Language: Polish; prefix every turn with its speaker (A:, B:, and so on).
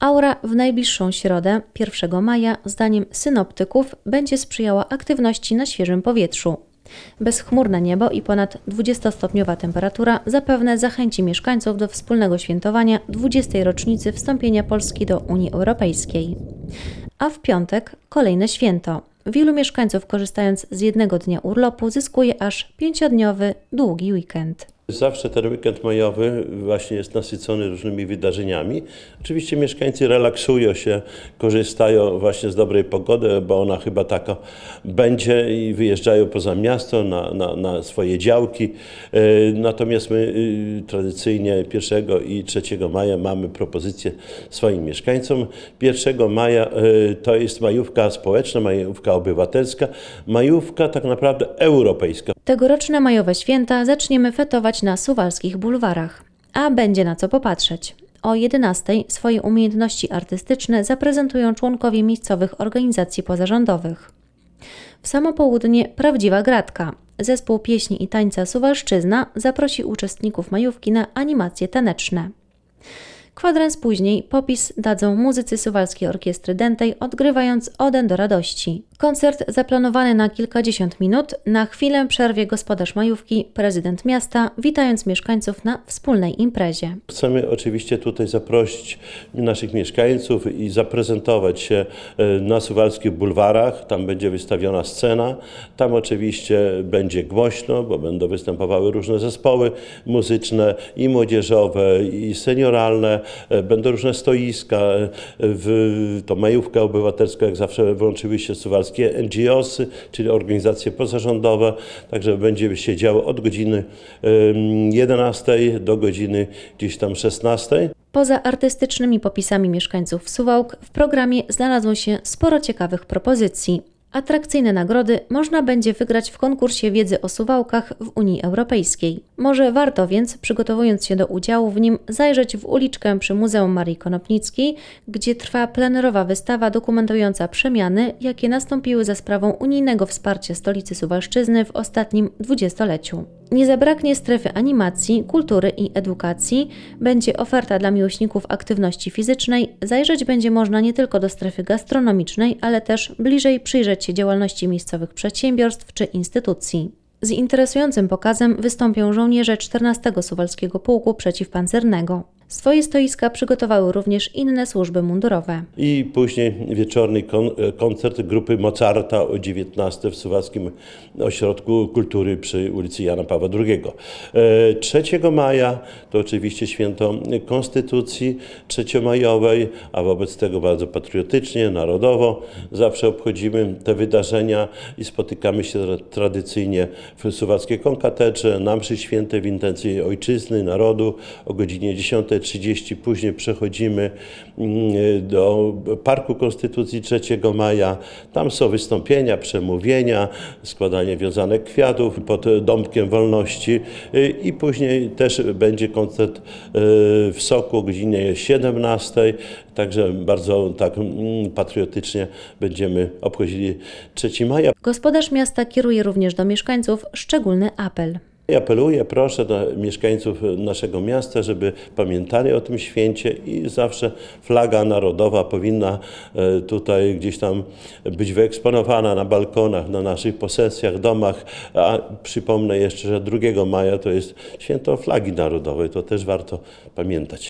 A: Aura w najbliższą środę, 1 maja, zdaniem synoptyków, będzie sprzyjała aktywności na świeżym powietrzu. Bezchmurne niebo i ponad 20-stopniowa temperatura zapewne zachęci mieszkańców do wspólnego świętowania 20. rocznicy wstąpienia Polski do Unii Europejskiej. A w piątek kolejne święto. Wielu mieszkańców korzystając z jednego dnia urlopu zyskuje aż pięciodniowy, długi weekend.
B: Zawsze ten weekend majowy właśnie jest nasycony różnymi wydarzeniami. Oczywiście mieszkańcy relaksują się, korzystają właśnie z dobrej pogody, bo ona chyba taka będzie i wyjeżdżają poza miasto na, na, na swoje działki. Y, natomiast my y, tradycyjnie 1 i 3 maja mamy propozycję swoim mieszkańcom. 1 maja y, to jest majówka społeczna, majówka obywatelska, majówka tak naprawdę europejska.
A: Tegoroczne majowe święta zaczniemy fetować na suwalskich bulwarach, a będzie na co popatrzeć. O 11 swoje umiejętności artystyczne zaprezentują członkowie miejscowych organizacji pozarządowych. W samo południe prawdziwa gratka. Zespół pieśni i tańca Suwalszczyzna zaprosi uczestników majówki na animacje taneczne. Kwadrans później popis dadzą muzycy Suwalskiej Orkiestry Dętej, odgrywając Odę do radości. Koncert zaplanowany na kilkadziesiąt minut, na chwilę przerwie gospodarz majówki, prezydent miasta, witając mieszkańców na wspólnej imprezie.
B: Chcemy oczywiście tutaj zaprosić naszych mieszkańców i zaprezentować się e, na suwalskich bulwarach. Tam będzie wystawiona scena, tam oczywiście będzie głośno, bo będą występowały różne zespoły muzyczne i młodzieżowe, i senioralne E, będą różne stoiska, e, w, to majówka obywatelska, jak zawsze włączyły się suwalskie NGOs, czyli organizacje pozarządowe, także będzie się działo od godziny 11 do godziny gdzieś tam 16.
A: Poza artystycznymi popisami mieszkańców Suwałk w programie znalazło się sporo ciekawych propozycji. Atrakcyjne nagrody można będzie wygrać w konkursie wiedzy o suwałkach w Unii Europejskiej. Może warto więc, przygotowując się do udziału w nim, zajrzeć w uliczkę przy Muzeum Marii Konopnickiej, gdzie trwa plenerowa wystawa dokumentująca przemiany, jakie nastąpiły za sprawą unijnego wsparcia stolicy Suwalszczyzny w ostatnim dwudziestoleciu. Nie zabraknie strefy animacji, kultury i edukacji, będzie oferta dla miłośników aktywności fizycznej, zajrzeć będzie można nie tylko do strefy gastronomicznej, ale też bliżej przyjrzeć się działalności miejscowych przedsiębiorstw czy instytucji. Z interesującym pokazem wystąpią żołnierze 14 Suwalskiego Pułku Przeciwpancernego. Swoje stoiska przygotowały również inne służby mundurowe.
B: I później wieczorny kon koncert grupy Mozarta o 19 w Suwackim Ośrodku Kultury przy ulicy Jana Pawła II. E, 3 maja to oczywiście święto Konstytucji majowej, a wobec tego bardzo patriotycznie, narodowo zawsze obchodzimy te wydarzenia i spotykamy się tradycyjnie w Suwackiej Konkatecze na mszy świętej w intencji ojczyzny, narodu o godzinie 10 17.30 później przechodzimy mm, do Parku Konstytucji 3 Maja. Tam są wystąpienia, przemówienia, składanie wiązanek kwiatów pod Domkiem Wolności y, i później też będzie koncert y, w Soku o godzinie 17. Także bardzo tak mm, patriotycznie będziemy obchodzili 3 maja.
A: Gospodarz miasta kieruje również do mieszkańców szczególny apel.
B: I apeluję, proszę do mieszkańców naszego miasta, żeby pamiętali o tym święcie i zawsze flaga narodowa powinna e, tutaj gdzieś tam być wyeksponowana na balkonach, na naszych posesjach, domach. A przypomnę jeszcze, że 2 maja to jest święto flagi narodowej, to też warto pamiętać.